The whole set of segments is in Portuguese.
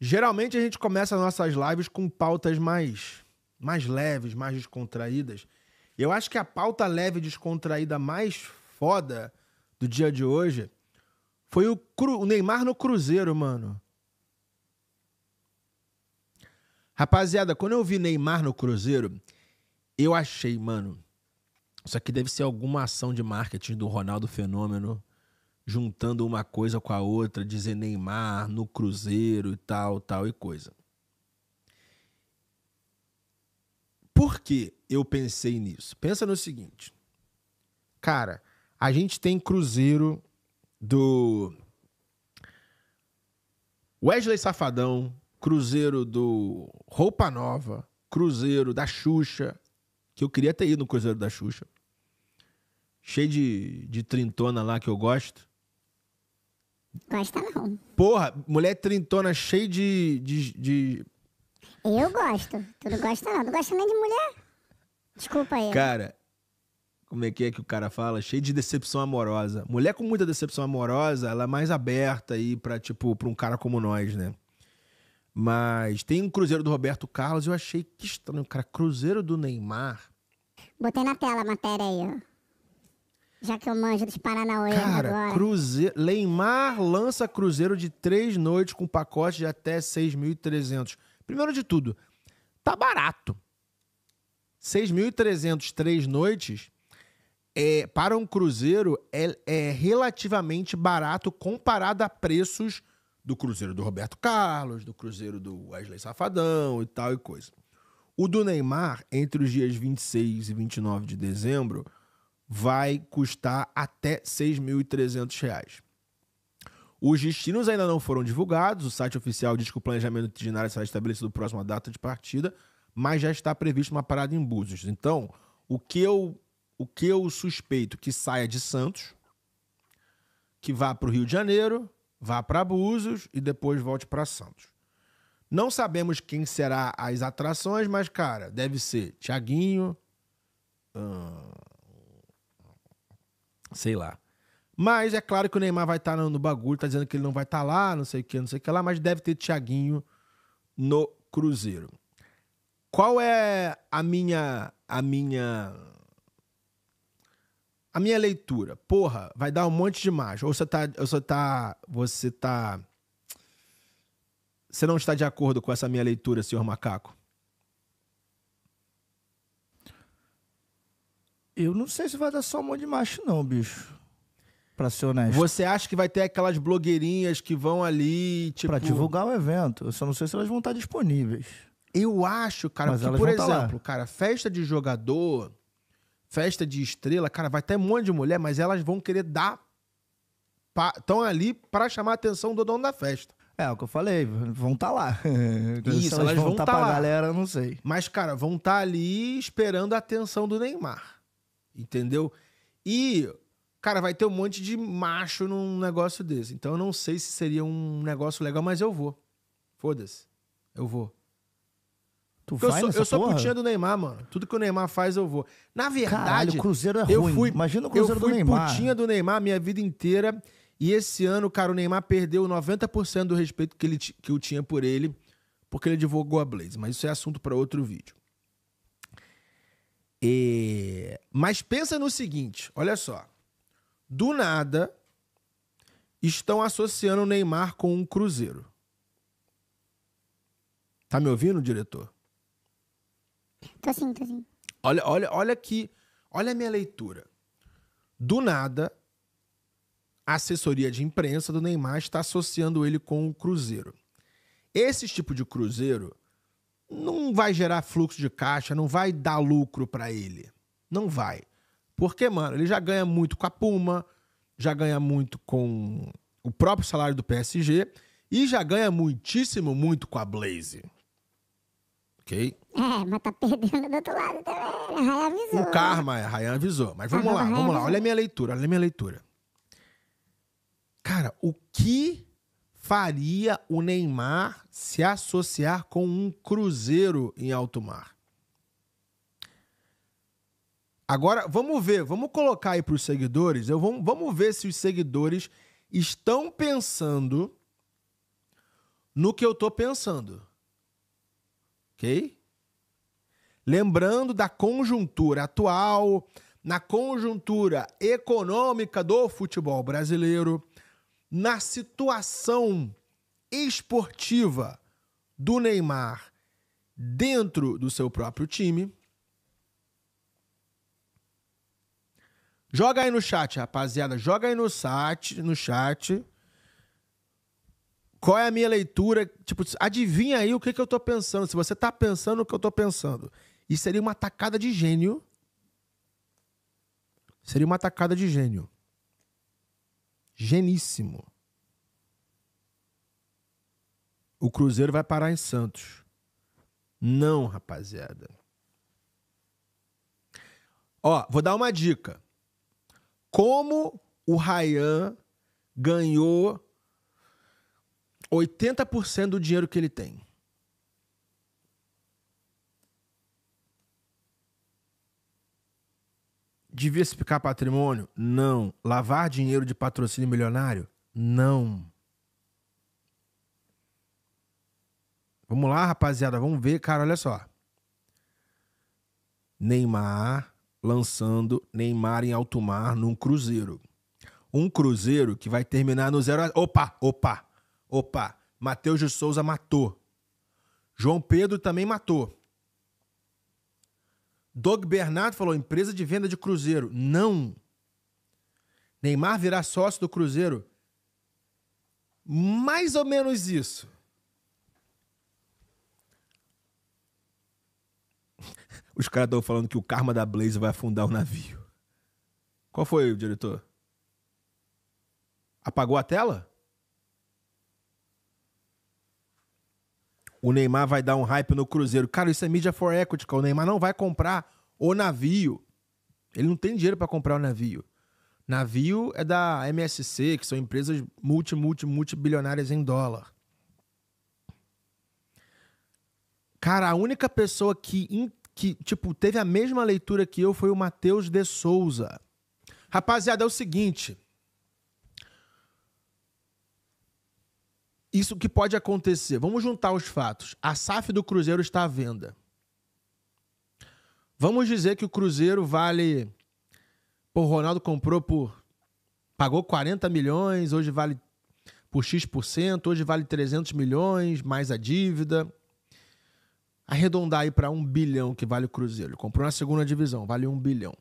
Geralmente a gente começa nossas lives com pautas mais, mais leves, mais descontraídas. Eu acho que a pauta leve e descontraída mais foda do dia de hoje foi o, Cru... o Neymar no Cruzeiro, mano. Rapaziada, quando eu vi Neymar no Cruzeiro, eu achei, mano, isso aqui deve ser alguma ação de marketing do Ronaldo Fenômeno juntando uma coisa com a outra, dizer Neymar no Cruzeiro e tal, tal e coisa. Por que eu pensei nisso? Pensa no seguinte. Cara, a gente tem Cruzeiro do Wesley Safadão, Cruzeiro do Roupa Nova, Cruzeiro da Xuxa, que eu queria ter ido no Cruzeiro da Xuxa. Cheio de, de trintona lá que eu gosto. Gosta tá não. Porra, mulher trintona cheia de, de, de... Eu gosto. Tu não gosta não. Tu gosta nem de mulher? Desculpa aí. Cara, como é que é que o cara fala? Cheio de decepção amorosa. Mulher com muita decepção amorosa, ela é mais aberta aí pra, tipo, pra um cara como nós, né? Mas tem um Cruzeiro do Roberto Carlos, eu achei que estranho, cara. Cruzeiro do Neymar. Botei na tela a matéria aí, ó. Já que eu manjo dos Paranauê Cara, agora. Cruzeiro, Leymar lança Cruzeiro de três noites com pacote de até 6.300. Primeiro de tudo, tá barato. 6.300 três noites é, para um cruzeiro é, é relativamente barato comparado a preços do cruzeiro do Roberto Carlos, do cruzeiro do Wesley Safadão e tal e coisa. O do Neymar, entre os dias 26 e 29 de dezembro, vai custar até 6.300 reais. Os destinos ainda não foram divulgados, o site oficial diz que o planejamento itinerário será estabelecido próximo à data de partida, mas já está previsto uma parada em Búzios. Então, o que eu, o que eu suspeito que saia de Santos, que vá para o Rio de Janeiro, vá para Búzios e depois volte para Santos. Não sabemos quem será as atrações, mas, cara, deve ser Tiaguinho, hum, Sei lá. Mas é claro que o Neymar vai estar tá no, bagulho, tá dizendo que ele não vai estar tá lá, não sei o que, não sei o que lá, mas deve ter Thiaguinho no Cruzeiro. Qual é a minha a minha a minha leitura? Porra, vai dar um monte de Ou você tá ou você tá você tá você não está de acordo com essa minha leitura, senhor macaco? Eu não sei se vai dar só um monte de macho, não, bicho. Pra ser honesto. Você acha que vai ter aquelas blogueirinhas que vão ali, tipo. Pra divulgar o evento. Eu só não sei se elas vão estar disponíveis. Eu acho, cara, Mas que, por tá exemplo, cara, festa de jogador, festa de estrela, cara, vai ter um monte de mulher, mas elas vão querer dar. Estão pa... ali para chamar a atenção do dono da festa. É, é o que eu falei, vão estar tá lá. Isso, elas, elas vão estar tá tá lá. pra galera, não sei. Mas, cara, vão estar tá ali esperando a atenção do Neymar. Entendeu? E, cara, vai ter um monte de macho num negócio desse. Então eu não sei se seria um negócio legal, mas eu vou. Foda-se. Eu vou. Tu Porque vai eu sou, sou putinha do Neymar, mano. Tudo que o Neymar faz, eu vou. Na verdade. Caralho, o Cruzeiro é eu ruim. Fui, Imagina o Cruzeiro do Neymar. Eu fui putinha do Neymar minha vida inteira. E esse ano, cara, o Neymar perdeu 90% do respeito que, ele, que eu tinha por ele, porque ele divulgou a Blaze. Mas isso é assunto para outro vídeo. E... Mas pensa no seguinte, olha só. Do nada, estão associando o Neymar com um Cruzeiro. Tá me ouvindo, diretor? Tô sim, tô sim. Olha, olha, olha que... Olha a minha leitura. Do nada, a assessoria de imprensa do Neymar está associando ele com o um Cruzeiro. Esse tipo de Cruzeiro não vai gerar fluxo de caixa, não vai dar lucro para ele. Não vai. Porque, mano, ele já ganha muito com a Puma, já ganha muito com o próprio salário do PSG e já ganha muitíssimo muito com a Blaze. Ok? É, mas tá perdendo do outro lado também. Né? avisou. Né? O karma, é, Rayan avisou. Mas vamos ah, lá, vamos lá. Olha a minha leitura, olha a minha leitura. Cara, o que faria o Neymar se associar com um cruzeiro em alto mar. Agora, vamos ver, vamos colocar aí para os seguidores, eu vou, vamos ver se os seguidores estão pensando no que eu estou pensando. Ok? Lembrando da conjuntura atual, na conjuntura econômica do futebol brasileiro, na situação esportiva do Neymar dentro do seu próprio time. Joga aí no chat, rapaziada. Joga aí no chat, no chat. Qual é a minha leitura? Tipo, adivinha aí o que, que eu tô pensando. Se você tá pensando o que eu tô pensando. Isso seria uma tacada de gênio. Seria uma tacada de gênio geníssimo. O Cruzeiro vai parar em Santos. Não, rapaziada. Ó, vou dar uma dica. Como o Ryan ganhou 80% do dinheiro que ele tem? Diversificar patrimônio? Não. Lavar dinheiro de patrocínio milionário? Não. Vamos lá, rapaziada, vamos ver, cara, olha só. Neymar lançando Neymar em alto mar num cruzeiro. Um cruzeiro que vai terminar no zero. Opa, opa, opa. Matheus de Souza matou. João Pedro também matou. Doug Bernardo falou: empresa de venda de Cruzeiro. Não. Neymar virá sócio do Cruzeiro. Mais ou menos isso. Os caras estão falando que o karma da Blaze vai afundar o navio. Qual foi, diretor? Apagou a tela? o Neymar vai dar um hype no Cruzeiro. Cara, isso é mídia for equity, cara. O Neymar não vai comprar o navio. Ele não tem dinheiro para comprar o navio. Navio é da MSC, que são empresas multi, multi, multi bilionárias em dólar. Cara, a única pessoa que, que tipo, teve a mesma leitura que eu foi o Matheus de Souza. Rapaziada, é o seguinte. isso que pode acontecer. Vamos juntar os fatos. A SAF do Cruzeiro está à venda. Vamos dizer que o Cruzeiro vale. O Ronaldo comprou por. Pagou 40 milhões, hoje vale por X%, por cento, hoje vale 300 milhões, mais a dívida. Arredondar aí para um bilhão que vale o Cruzeiro. Ele comprou na segunda divisão, vale um bilhão.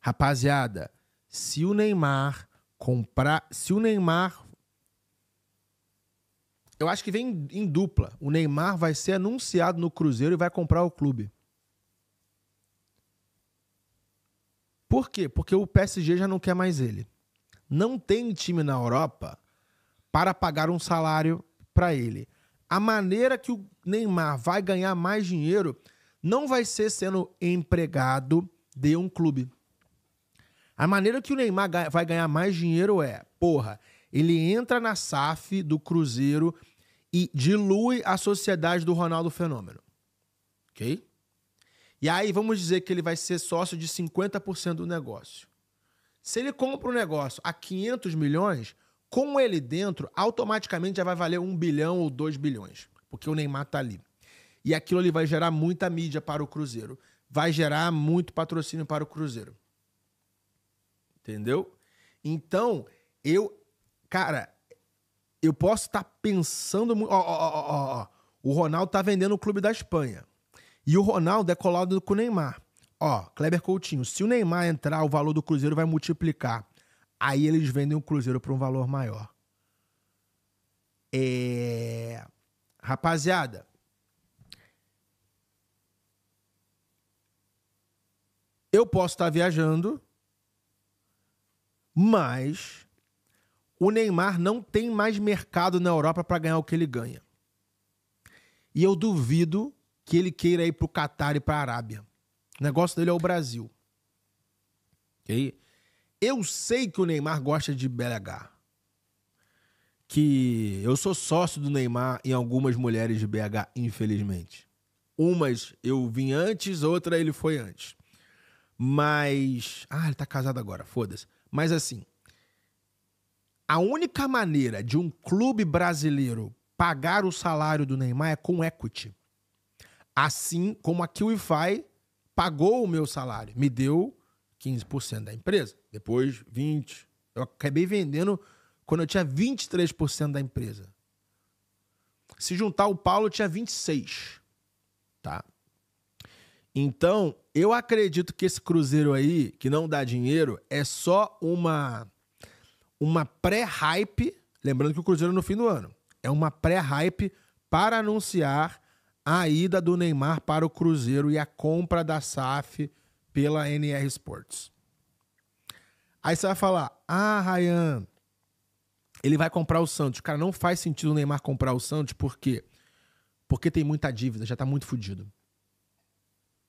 Rapaziada, se o Neymar comprar. Se o Neymar eu acho que vem em dupla. O Neymar vai ser anunciado no Cruzeiro e vai comprar o clube. Por quê? Porque o PSG já não quer mais ele. Não tem time na Europa para pagar um salário para ele. A maneira que o Neymar vai ganhar mais dinheiro não vai ser sendo empregado de um clube. A maneira que o Neymar vai ganhar mais dinheiro é, porra, ele entra na SAF do Cruzeiro e dilui a sociedade do Ronaldo Fenômeno. Ok? E aí vamos dizer que ele vai ser sócio de 50% do negócio. Se ele compra um negócio a 500 milhões, com ele dentro, automaticamente já vai valer 1 bilhão ou 2 bilhões, porque o Neymar tá ali. E aquilo ali vai gerar muita mídia para o Cruzeiro, vai gerar muito patrocínio para o Cruzeiro. Entendeu? Então, eu Cara, eu posso estar tá pensando muito. Ó, ó, ó, o Ronaldo tá vendendo o clube da Espanha. E o Ronaldo é colado com o Neymar. Ó, Kleber Coutinho, se o Neymar entrar, o valor do Cruzeiro vai multiplicar. Aí eles vendem o Cruzeiro por um valor maior. É... Rapaziada. Eu posso estar tá viajando, mas o Neymar não tem mais mercado na Europa para ganhar o que ele ganha. E eu duvido que ele queira ir para o Catar e para a Arábia. O negócio dele é o Brasil. Okay? Eu sei que o Neymar gosta de BH. Que eu sou sócio do Neymar em algumas mulheres de BH, infelizmente. Umas eu vim antes, outra ele foi antes. Mas. Ah, ele tá casado agora, foda-se. Mas assim, a única maneira de um clube brasileiro pagar o salário do Neymar é com equity. Assim como a QIFI pagou o meu salário, me deu 15% da empresa, depois 20. Eu acabei vendendo quando eu tinha 23% da empresa. Se juntar o Paulo, eu tinha 26, tá? Então, eu acredito que esse Cruzeiro aí, que não dá dinheiro, é só uma uma pré-hype, lembrando que o Cruzeiro é no fim do ano, é uma pré-hype para anunciar a ida do Neymar para o Cruzeiro e a compra da SAF pela NR Sports. Aí você vai falar: "Ah, Ryan, ele vai comprar o Santos". Cara, não faz sentido o Neymar comprar o Santos porque porque tem muita dívida, já tá muito fodido.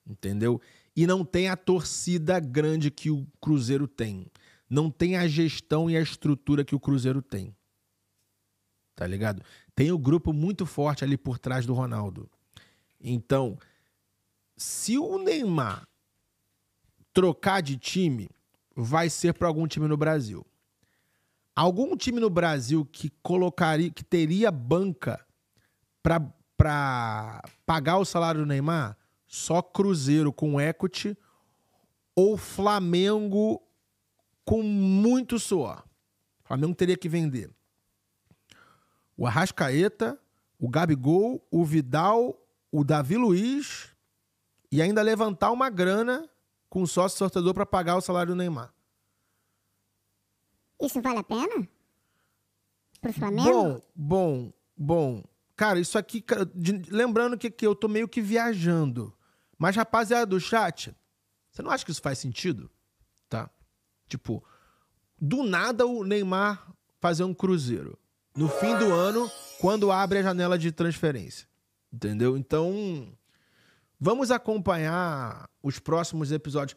Entendeu? E não tem a torcida grande que o Cruzeiro tem não tem a gestão e a estrutura que o Cruzeiro tem. Tá ligado? Tem o um grupo muito forte ali por trás do Ronaldo. Então, se o Neymar trocar de time, vai ser para algum time no Brasil. Algum time no Brasil que colocaria, que teria banca para pagar o salário do Neymar, só Cruzeiro com equity ou Flamengo com muito suor. O Flamengo teria que vender o Arrascaeta, o Gabigol, o Vidal, o Davi Luiz e ainda levantar uma grana com o sócio sortedor para pagar o salário do Neymar. Isso vale a pena? Pro Flamengo? Bom, bom, bom. Cara, isso aqui. Lembrando que, que eu tô meio que viajando. Mas, rapaziada do chat, você não acha que isso faz sentido? Tipo, do nada o Neymar fazer um cruzeiro. No fim do ano, quando abre a janela de transferência. Entendeu? Então, vamos acompanhar os próximos episódios.